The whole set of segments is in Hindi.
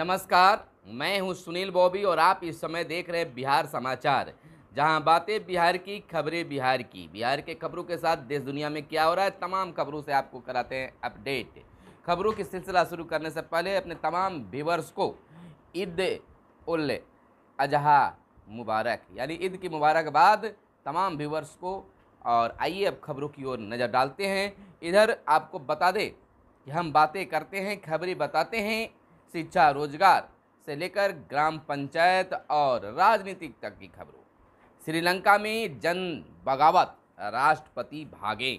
नमस्कार मैं हूं सुनील बॉबी और आप इस समय देख रहे हैं बिहार समाचार जहां बातें बिहार की खबरें बिहार की बिहार के खबरों के साथ देश दुनिया में क्या हो रहा है तमाम खबरों से आपको कराते हैं अपडेट खबरों की सिलसिला शुरू करने से पहले अपने तमाम व्यूवर्स को ईद उल अजहा मुबारक यानी ईद की मुबारकबाद तमाम व्यूवर्स को और आइए अब खबरों की ओर नज़र डालते हैं इधर आपको बता दें कि हम बातें करते हैं खबरें बताते हैं शिक्षा रोजगार से लेकर ग्राम पंचायत और राजनीतिक तक की खबरों श्रीलंका में जन बगावत राष्ट्रपति भागे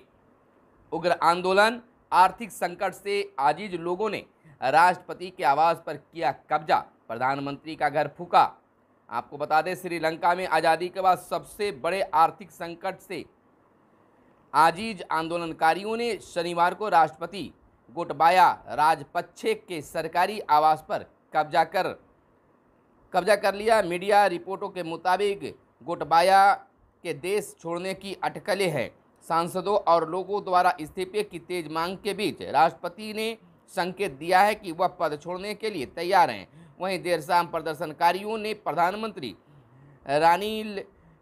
उग्र आंदोलन आर्थिक संकट से आजीज लोगों ने राष्ट्रपति के आवास पर किया कब्जा प्रधानमंत्री का घर फूका आपको बता दें श्रीलंका में आज़ादी के बाद सबसे बड़े आर्थिक संकट से आजीज आंदोलनकारियों ने शनिवार को राष्ट्रपति गोटबाया राजपक्षे के सरकारी आवास पर कब्जा कर कब्जा कर लिया मीडिया रिपोर्टों के मुताबिक गोटबाया के देश छोड़ने की अटकलें हैं सांसदों और लोगों द्वारा इस्तीफे की तेज मांग के बीच राष्ट्रपति ने संकेत दिया है कि वह पद छोड़ने के लिए तैयार हैं वहीं देर शाम प्रदर्शनकारियों ने प्रधानमंत्री रानिल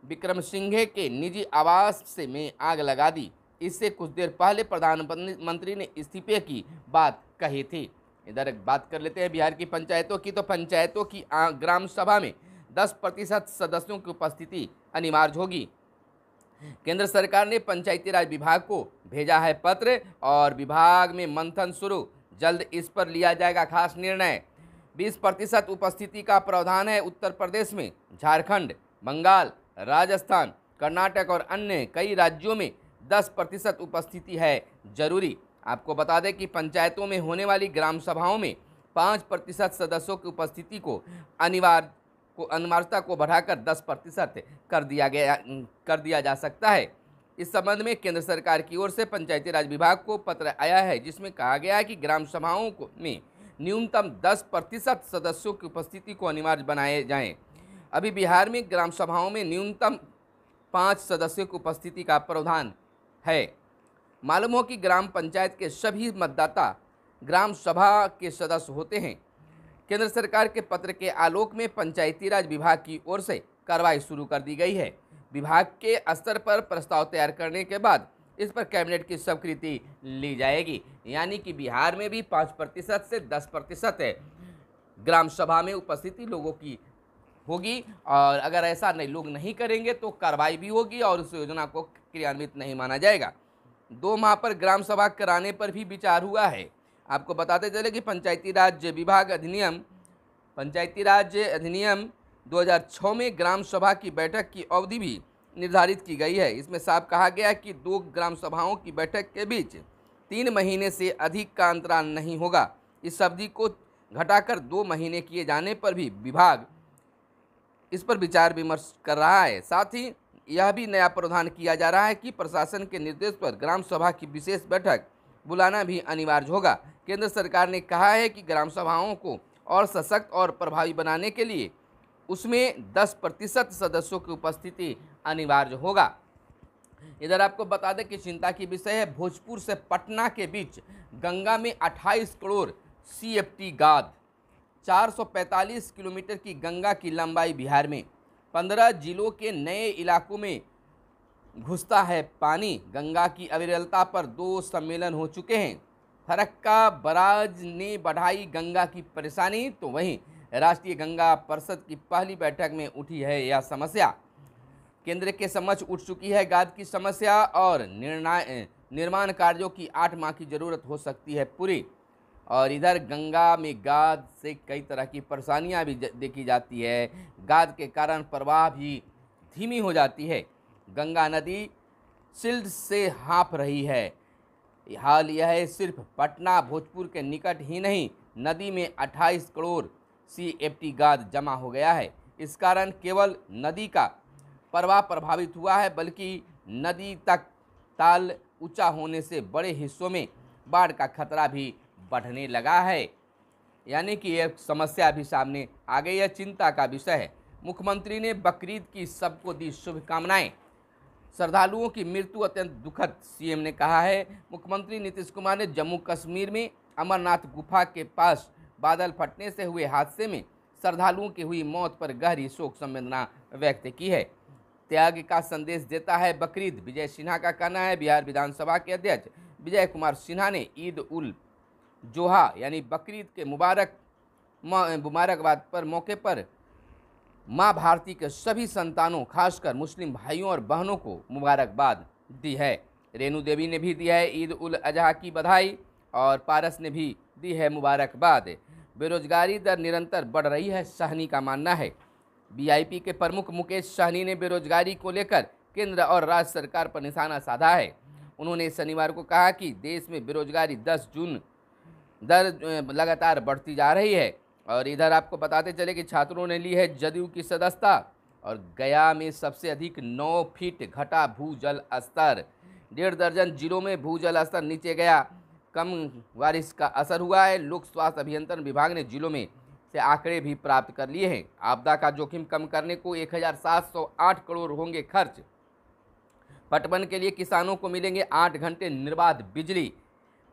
विक्रम सिंघे के निजी आवास से में आग लगा दी इससे कुछ देर पहले प्रधानमंत्री ने इस्तीफे की बात कही थी इधर बात कर लेते हैं बिहार की पंचायतों की तो पंचायतों की ग्राम सभा में 10 प्रतिशत सदस्यों की उपस्थिति अनिवार्य होगी केंद्र सरकार ने पंचायती राज विभाग को भेजा है पत्र और विभाग में मंथन शुरू जल्द इस पर लिया जाएगा खास निर्णय 20 प्रतिशत उपस्थिति का प्रावधान है उत्तर प्रदेश में झारखंड बंगाल राजस्थान कर्नाटक और अन्य कई राज्यों में 10 प्रतिशत उपस्थिति है जरूरी आपको बता दें कि पंचायतों में होने वाली ग्राम सभाओं में पाँच प्रतिशत सदस्यों की उपस्थिति को अनिवार्य को अनिवार्यता को बढ़ाकर दस प्रतिशत कर दिया गया कर दिया जा सकता है इस संबंध में केंद्र सरकार की ओर से पंचायती राज विभाग को पत्र आया है जिसमें कहा गया है कि ग्राम सभाओं को में न्यूनतम दस प्रतिशत सदस्यों की उपस्थिति को अनिवार्य बनाए जाएं अभी बिहार में ग्राम सभाओं में न्यूनतम पाँच सदस्यों की उपस्थिति का प्रावधान है मालूम हो कि ग्राम पंचायत के सभी मतदाता ग्राम सभा के सदस्य होते हैं केंद्र सरकार के पत्र के आलोक में पंचायती राज विभाग की ओर से कार्रवाई शुरू कर दी गई है विभाग के स्तर पर प्रस्ताव तैयार करने के बाद इस पर कैबिनेट की स्वीकृति ली जाएगी यानी कि बिहार में भी पाँच प्रतिशत से दस प्रतिशत ग्राम सभा में उपस्थिति लोगों की होगी और अगर ऐसा नहीं लोग नहीं करेंगे तो कार्रवाई भी होगी और उस योजना को क्रियान्वित नहीं माना जाएगा दो माह पर ग्राम सभा कराने पर भी विचार हुआ है आपको बताते चले कि पंचायती राज विभाग अधिनियम पंचायती राज अधिनियम 2006 में ग्राम सभा की बैठक की अवधि भी निर्धारित की गई है इसमें साफ कहा गया कि दो ग्राम सभाओं की बैठक के बीच तीन महीने से अधिक का अंतराल नहीं होगा इस अवधि को घटाकर दो महीने किए जाने पर भी विभाग इस पर विचार विमर्श कर रहा है साथ ही यह भी नया प्रावधान किया जा रहा है कि प्रशासन के निर्देश पर ग्राम सभा की विशेष बैठक बुलाना भी अनिवार्य होगा केंद्र सरकार ने कहा है कि ग्राम सभाओं को और सशक्त और प्रभावी बनाने के लिए उसमें 10 प्रतिशत सदस्यों की उपस्थिति अनिवार्य होगा इधर आपको बता दें कि चिंता की विषय है भोजपुर से पटना के बीच गंगा में 28 करोड़ सी टी गाद 445 किलोमीटर की गंगा की लंबाई बिहार में 15 जिलों के नए इलाकों में घुसता है पानी गंगा की अविरलता पर दो सम्मेलन हो चुके हैं फरक्का बराज ने बढ़ाई गंगा की परेशानी तो वहीं राष्ट्रीय गंगा परिषद की पहली बैठक में उठी है यह समस्या केंद्र के समक्ष उठ चुकी है गाद की समस्या और निर्णय निर्माण कार्यों की आठ माह की जरूरत हो सकती है पूरी और इधर गंगा में गाद से कई तरह की परेशानियां भी देखी जाती है गाद के कारण प्रवाह भी धीमी हो जाती है गंगा नदी सिल्ड से हाँप रही है हाल यह है सिर्फ पटना भोजपुर के निकट ही नहीं नदी में 28 करोड़ सी एफ टी गाद जमा हो गया है इस कारण केवल नदी का प्रवाह प्रभावित हुआ है बल्कि नदी तक ताल ऊंचा होने से बड़े हिस्सों में बाढ़ का खतरा भी बढ़ने लगा है यानी कि यह समस्या भी सामने आ गई है चिंता का विषय है मुख्यमंत्री ने बकरीद की सबको दी शुभकामनाएं श्रद्धालुओं की मृत्यु अत्यंत दुखद सीएम ने कहा है मुख्यमंत्री नीतीश कुमार ने जम्मू कश्मीर में अमरनाथ गुफा के पास बादल फटने से हुए हादसे में श्रद्धालुओं की हुई मौत पर गहरी शोक संवेदना व्यक्त की है त्याग का संदेश देता है बकरीद विजय सिन्हा का कहना है बिहार विधानसभा के अध्यक्ष विजय कुमार सिन्हा ने ईद उल जोहा यानी बकरीद के मुबारक मुबारकबाद पर मौके पर माँ भारती के सभी संतानों खासकर मुस्लिम भाइयों और बहनों को मुबारकबाद दी है रेणु देवी ने भी दी है ईद उल अजहा की बधाई और पारस ने भी दी है मुबारकबाद बेरोजगारी दर निरंतर बढ़ रही है सहनी का मानना है बीआईपी के प्रमुख मुकेश सहनी ने बेरोजगारी को लेकर केंद्र और राज्य सरकार पर निशाना साधा है उन्होंने शनिवार को कहा कि देश में बेरोजगारी 10 जून दर लगातार बढ़ती जा रही है और इधर आपको बताते चले कि छात्रों ने ली है जदयू की सदस्यता और गया में सबसे अधिक नौ फीट घटा भूजल स्तर डेढ़ दर्जन जिलों में भूजल स्तर नीचे गया कम बारिश का असर हुआ है लोक स्वास्थ्य अभियंत्रण विभाग ने जिलों में से आंकड़े भी प्राप्त कर लिए हैं आपदा का जोखिम कम करने को 1,708 करोड़ होंगे खर्च पटवन के लिए किसानों को मिलेंगे आठ घंटे निर्बाध बिजली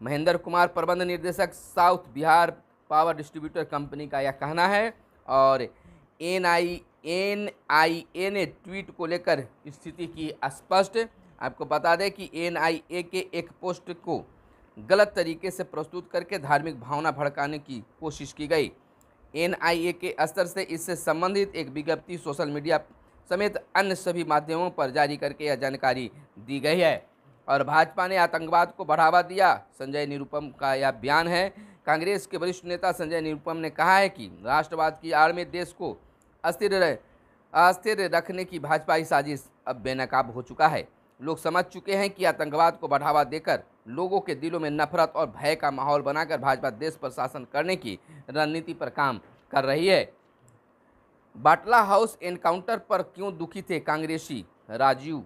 महेंद्र कुमार प्रबंध निर्देशक South Bihar Power Distributor Company का यह कहना है और एन आई एन आई ए ने ट्वीट को लेकर स्थिति की स्पष्ट आपको बता दें कि एन आई ए के एक पोस्ट को गलत तरीके से प्रस्तुत करके धार्मिक भावना भड़काने की कोशिश की गई एन आई ए के स्तर से इससे संबंधित एक विज्ञप्ति सोशल मीडिया समेत अन्य सभी माध्यमों पर जारी करके यह जानकारी दी गई है और भाजपा ने आतंकवाद को बढ़ावा दिया संजय निरुपम का यह बयान है कांग्रेस के वरिष्ठ नेता संजय निरुपम ने कहा है कि राष्ट्रवाद की आड़ में देश को अस्थिर अस्थिर रखने की भाजपा की साजिश अब बेनकाब हो चुका है लोग समझ चुके हैं कि आतंकवाद को बढ़ावा देकर लोगों के दिलों में नफरत और भय का माहौल बनाकर भाजपा देश पर शासन करने की रणनीति पर काम कर रही है बाटला हाउस एनकाउंटर पर क्यों दुखी थे कांग्रेसी राजीव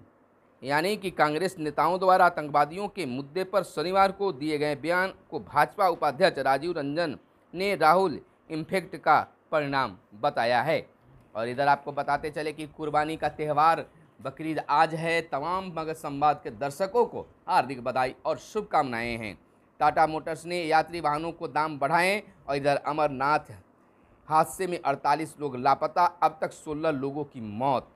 यानी कि कांग्रेस नेताओं द्वारा आतंकवादियों के मुद्दे पर शनिवार को दिए गए बयान को भाजपा उपाध्यक्ष राजीव रंजन ने राहुल इम्फेक्ट का परिणाम बताया है और इधर आपको बताते चले कि कुर्बानी का त्यौहार बकरीद आज है तमाम मगध संवाद के दर्शकों को हार्दिक बधाई और शुभकामनाएं हैं टाटा मोटर्स ने यात्री वाहनों को दाम बढ़ाएं और इधर अमरनाथ हादसे में 48 लोग लापता अब तक 16 लोगों की मौत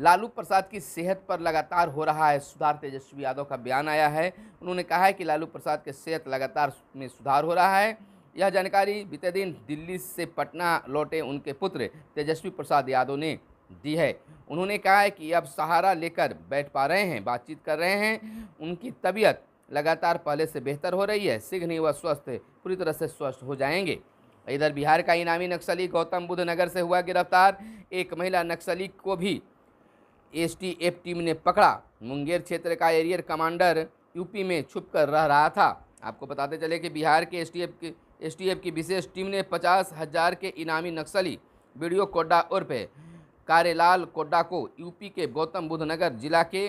लालू प्रसाद की सेहत पर लगातार हो रहा है सुधार तेजस्वी यादव का बयान आया है उन्होंने कहा है कि लालू प्रसाद के सेहत लगातार में सुधार हो रहा है यह जानकारी बीते दिन दिल्ली से पटना लौटे उनके पुत्र तेजस्वी प्रसाद यादव ने दी है उन्होंने कहा है कि अब सहारा लेकर बैठ पा रहे हैं बातचीत कर रहे हैं उनकी तबीयत लगातार पहले से बेहतर हो रही है शीघ्र ही वह स्वस्थ पूरी तरह से स्वस्थ हो जाएंगे इधर बिहार का इनामी नक्सली गौतम बुद्ध नगर से हुआ गिरफ्तार एक महिला नक्सली को भी एसटीएफ टीम ने पकड़ा मुंगेर क्षेत्र का एरियर कमांडर यूपी में छुपकर रह रहा था आपको बताते चले कि बिहार के एसटीएफ की एफ की विशेष टीम ने पचास हजार के इनामी नक्सली वीडियो कोड्डा उर्फ कारेलाल कोड्डा को यूपी के गौतम बुद्ध नगर जिला के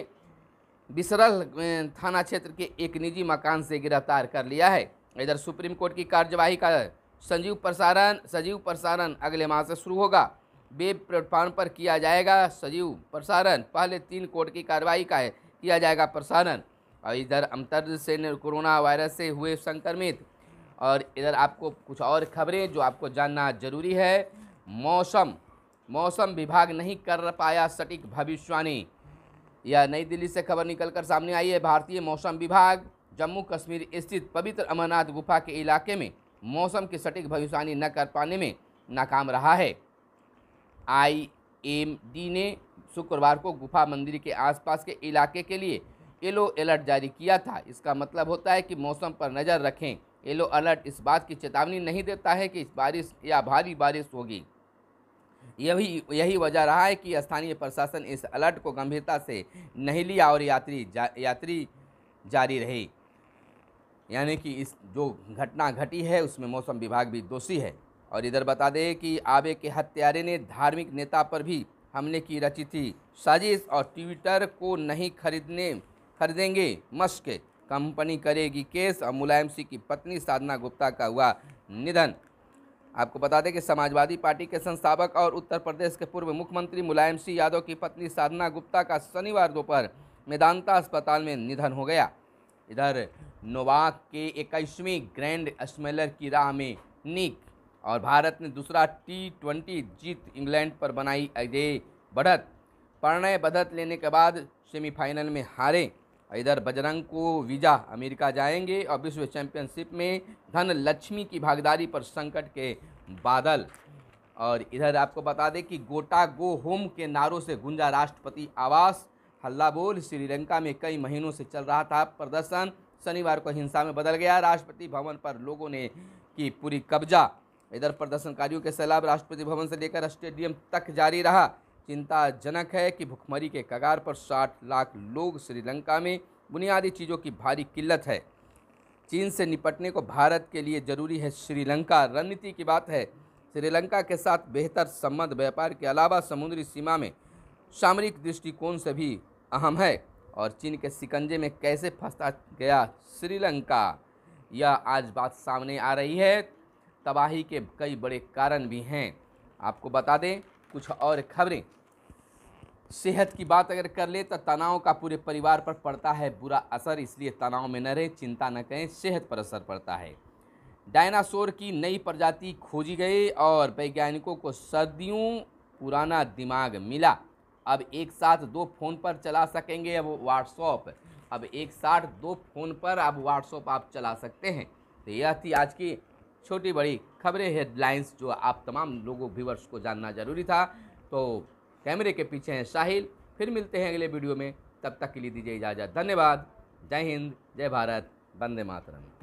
बिसरल थाना क्षेत्र के एक निजी मकान से गिरफ्तार कर लिया है इधर सुप्रीम कोर्ट की कार्यवाही का संजीव प्रसारण सजीव प्रसारण अगले माह से शुरू होगा वेब प्लेटफॉर्म पर किया जाएगा सजीव प्रसारण पहले तीन कोर्ट की कार्रवाई का है किया जाएगा प्रसारण और इधर अमतर से कोरोना वायरस से हुए संक्रमित और इधर आपको कुछ और खबरें जो आपको जानना जरूरी है मौसम मौसम विभाग नहीं कर पाया सटीक भविष्यवाणी यह नई दिल्ली से खबर निकलकर सामने आई है भारतीय मौसम विभाग जम्मू कश्मीर स्थित पवित्र अमरनाथ गुफा के इलाके में मौसम की सटीक भविष्यवाणी न कर पाने में नाकाम रहा है आईएमडी ने शुक्रवार को गुफा मंदिर के आसपास के इलाके के लिए येलो अलर्ट जारी किया था इसका मतलब होता है कि मौसम पर नज़र रखें येलो अलर्ट इस बात की चेतावनी नहीं देता है कि बारिश या भारी बारिश होगी यही यही वजह रहा है कि स्थानीय प्रशासन इस अलर्ट को गंभीरता से नहीं लिया और यात्री जा, यात्री जारी रही यानी कि इस जो घटना घटी है उसमें मौसम विभाग भी दोषी है और इधर बता दें कि आबे के हत्यारे ने धार्मिक नेता पर भी हमले की रची थी साजिश और ट्विटर को नहीं खरीदने खरीदेंगे मस्क कंपनी करेगी केस और मुलायम सिंह की पत्नी साधना गुप्ता का हुआ निधन आपको बता दें कि समाजवादी पार्टी के संस्थापक और उत्तर प्रदेश के पूर्व मुख्यमंत्री मुलायम सिंह यादव की पत्नी साधना गुप्ता का शनिवार दोपहर मेदांता अस्पताल में निधन हो गया इधर नोवाक के इक्कीसवीं ग्रैंड स्मेलर की राह में निक और भारत ने दूसरा टी ट्वेंटी जीत इंग्लैंड पर बनाई अजय बढ़त प्रणय बढ़त लेने के बाद सेमीफाइनल में हारे इधर बजरंग को वीज़ा अमेरिका जाएंगे और विश्व चैंपियनशिप में धन लक्ष्मी की भागीदारी पर संकट के बादल और इधर आपको बता दें कि गोटा गो होम के नारों से गुंजा राष्ट्रपति आवास हल्ला बोल श्रीलंका में कई महीनों से चल रहा था प्रदर्शन शनिवार को हिंसा में बदल गया राष्ट्रपति भवन पर लोगों ने की पूरी कब्जा इधर प्रदर्शनकारियों के सैलाब राष्ट्रपति भवन से लेकर स्टेडियम तक जारी रहा चिंताजनक है कि भुखमरी के कगार पर 60 लाख लोग श्रीलंका में बुनियादी चीज़ों की भारी किल्लत है चीन से निपटने को भारत के लिए जरूरी है श्रीलंका रणनीति की बात है श्रीलंका के साथ बेहतर संबंध व्यापार के अलावा समुद्री सीमा में सामरिक दृष्टिकोण से भी अहम है और चीन के सिकंजे में कैसे फंसता गया श्रीलंका यह आज बात सामने आ रही है तबाही के कई बड़े कारण भी हैं आपको बता दें कुछ और खबरें सेहत की बात अगर कर ले तो तनाव का पूरे परिवार पर पड़ता है बुरा असर इसलिए तनाव में न रहें चिंता न करें सेहत पर असर पड़ता है डायनासोर की नई प्रजाति खोजी गई और वैज्ञानिकों को सदियों पुराना दिमाग मिला अब एक साथ दो फ़ोन पर चला सकेंगे अब व्हाट्सअप अब एक साथ दो फ़ोन पर अब व्हाट्सअप आप चला सकते हैं तो यह थी आज की छोटी बड़ी खबरें हेडलाइंस जो आप तमाम लोगों व्यूवर्स को जानना जरूरी था तो कैमरे के पीछे हैं साहिल फिर मिलते हैं अगले वीडियो में तब तक के लिए दीजिए इजाज़त धन्यवाद जय हिंद जय भारत वंदे मातरम